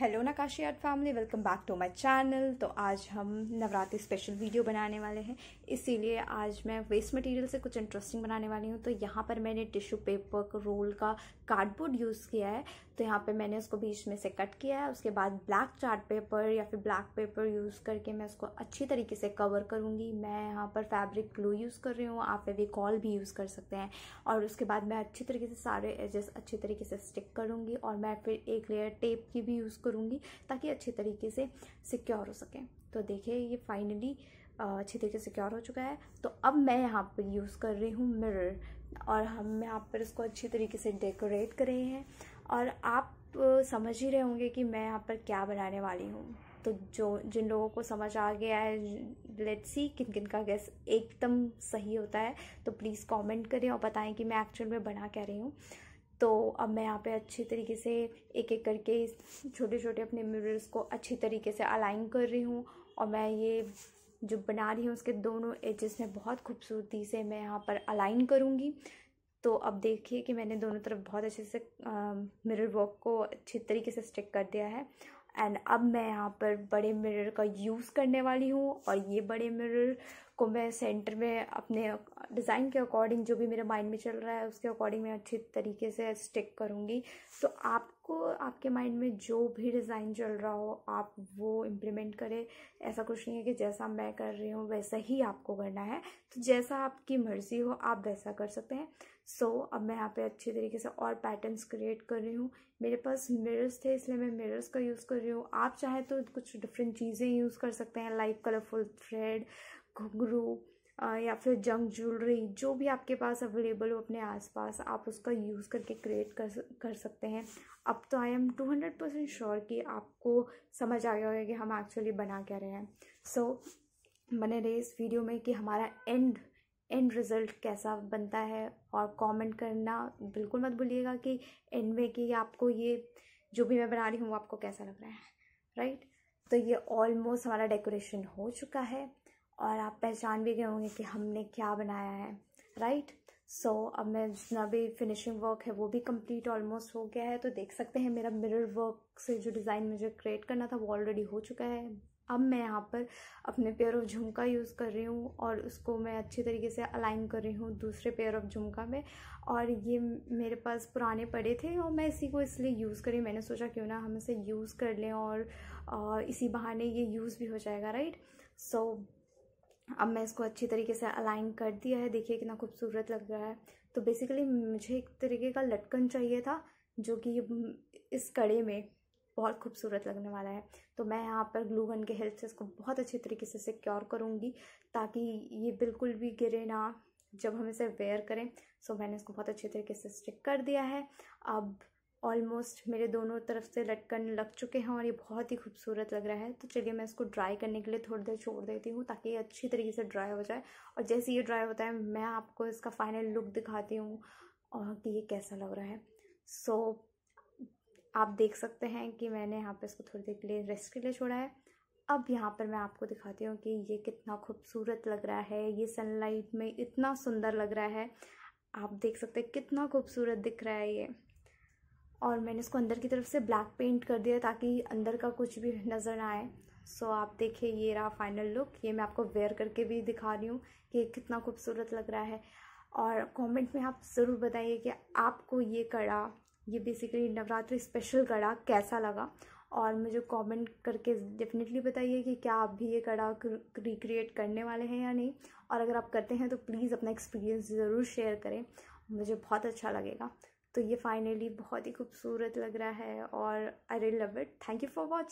hello नकाशी art family welcome back to my channel तो आज हम नवरात्रि स्पेशल वीडियो बनाने वाले हैं इसीलिए आज मैं वेस्ट मटेरियल से कुछ इंटरेस्टिंग बनाने वाली हूँ तो यहाँ पर मैंने टिश्यू पेपर रोल का कार्डबोर्ड यूज़ किया है तो यहाँ पे मैंने उसको बीच में से कट किया है उसके बाद ब्लैक चार्ट पेपर या फिर ब्लैक पेपर यूज़ करके मैं उसको अच्छी तरीके से कवर करूँगी मैं यहाँ पर फैब्रिक ग्लू यूज़ कर रही हूँ आप वे कॉल भी यूज़ कर सकते हैं और उसके बाद मैं अच्छी तरीके से सारे एजेस अच्छी तरीके से स्टिक करूँगी और मैं फिर एक लेयर टेप की भी यूज़ करूँगी ताकि अच्छी तरीके से सिक्योर हो सकें तो देखिए ये फाइनली अच्छे तरीके से सिक्योर हो चुका है तो अब मैं यहाँ पर यूज़ कर रही हूँ मिरर और हम यहाँ पर इसको अच्छी तरीके से डेकोरेट कर रहे हैं और आप समझ ही रहे होंगे कि मैं यहाँ पर क्या बनाने वाली हूँ तो जो जिन लोगों को समझ आ गया है लेट्स सी किन किन का गैस एकदम सही होता है तो प्लीज़ कमेंट करें और बताएं कि मैं एक्चुअल में बना कह रही हूँ तो अब मैं यहाँ पे अच्छे तरीके से एक एक करके छोटे छोटे अपने मिरर्स को अच्छी तरीके से अलाइन कर रही हूँ और मैं ये जो बना रही हूँ उसके दोनों एजेस में बहुत खूबसूरती से मैं यहाँ पर अलाइन करूँगी तो अब देखिए कि मैंने दोनों तरफ बहुत अच्छे से मिरर वर्क को अच्छे तरीके से स्टिक कर दिया है एंड अब मैं यहाँ पर बड़े मिरर का यूज़ करने वाली हूँ और ये बड़े मिरर को मैं सेंटर में अपने डिज़ाइन के अकॉर्डिंग जो भी मेरे माइंड में चल रहा है उसके अकॉर्डिंग मैं अच्छे तरीके से स्टिक करूँगी तो आपको आपके माइंड में जो भी डिज़ाइन चल रहा हो आप वो इम्प्लीमेंट करें ऐसा कुछ नहीं है कि जैसा मैं कर रही हूँ वैसा ही आपको करना है तो जैसा आपकी मर्ज़ी हो आप वैसा कर सकते हैं सो so, अब मैं यहाँ पे अच्छे तरीके से और पैटर्न्स क्रिएट कर रही हूँ मेरे पास मिरर्स थे इसलिए मैं मिरर्स का यूज़ कर रही हूँ आप चाहे तो कुछ डिफरेंट चीज़ें यूज़ कर सकते हैं लाइक कलरफुल थ्रेड घुघरू या फिर जंग ज्वेलरी जो भी आपके पास अवेलेबल हो अपने आसपास आप उसका यूज़ करके क्रिएट कर कर सकते हैं अब तो I am two hundred percent sure कि आपको समझ आ गया होगा कि हम एक्चुअली बना क्या रहे हैं सो so, बने रहे इस वीडियो में कि हमारा एंड एंड रिज़ल्ट कैसा बनता है और कमेंट करना बिल्कुल मत भूलिएगा कि एंड में कि आपको ये जो भी मैं बना रही हूँ वो आपको कैसा लग रहा है राइट तो ये ऑलमोस्ट हमारा डेकोरेशन हो चुका है और आप पहचान भी गए होंगे कि हमने क्या बनाया है राइट सो so, अब मैं जितना भी फिनिशिंग वर्क है वो भी कंप्लीट ऑलमोस्ट हो गया है तो देख सकते हैं मेरा मिरर वर्क से जो डिज़ाइन मुझे क्रिएट करना था वो ऑलरेडी हो चुका है अब मैं यहाँ पर अपने पेयर ऑफ झुमका यूज़ कर रही हूँ और उसको मैं अच्छे तरीके से अलाइन कर रही हूँ दूसरे पेयर ऑफ झुमका में और ये मेरे पास पुराने पड़े थे और मैं इसी को इसलिए यूज़ करी मैंने सोचा क्यों ना हम इसे यूज़ कर लें और इसी बहाने ये यूज़ भी हो जाएगा राइट सो so, अब मैं इसको अच्छी तरीके से अलाइन कर दिया है देखिए कितना खूबसूरत लग रहा है तो बेसिकली मुझे एक तरीके का लटकन चाहिए था जो कि इस कड़े में बहुत खूबसूरत लगने वाला है तो मैं यहाँ पर ग्लू गन के हेल्प से इसको बहुत अच्छे तरीके से सिक्योर करूँगी ताकि ये बिल्कुल भी गिरे ना जब हम इसे वेयर करें सो मैंने इसको बहुत अच्छे तरीके से स्टिक कर दिया है अब ऑलमोस्ट मेरे दोनों तरफ से लटकन लग चुके हैं और ये बहुत ही खूबसूरत लग रहा है तो चलिए मैं इसको ड्राई करने के लिए थोड़ी देर छोड़ देती हूँ ताकि ये अच्छी तरीके से ड्राई हो जाए और जैसे ये ड्राई होता है मैं आपको इसका फाइनल लुक दिखाती हूँ और कि ये कैसा लग रहा है सो so, आप देख सकते हैं कि मैंने यहाँ पे इसको थोड़ी देर के लिए रेस्ट के लिए छोड़ा है अब यहाँ पर मैं आपको दिखाती हूँ कि ये कितना खूबसूरत लग रहा है ये सनलाइट में इतना सुंदर लग रहा है आप देख सकते हैं कितना खूबसूरत दिख रहा है ये और मैंने इसको अंदर की तरफ से ब्लैक पेंट कर दिया ताकि अंदर का कुछ भी नज़र ना आए सो आप देखिए ये रहा फाइनल लुक ये मैं आपको वेयर करके भी दिखा रही हूँ कि कितना खूबसूरत लग रहा है और कमेंट में आप ज़रूर बताइए कि आपको ये कड़ा ये बेसिकली नवरात्रि स्पेशल कड़ा कैसा लगा और मुझे कमेंट करके डेफिनेटली बताइए कि क्या आप भी ये कड़ा रिक्रिएट करने वाले हैं या नहीं और अगर आप करते हैं तो प्लीज़ अपना एक्सपीरियंस ज़रूर शेयर करें मुझे बहुत अच्छा लगेगा तो ये फाइनली बहुत ही खूबसूरत लग रहा है और I really love it thank you for watching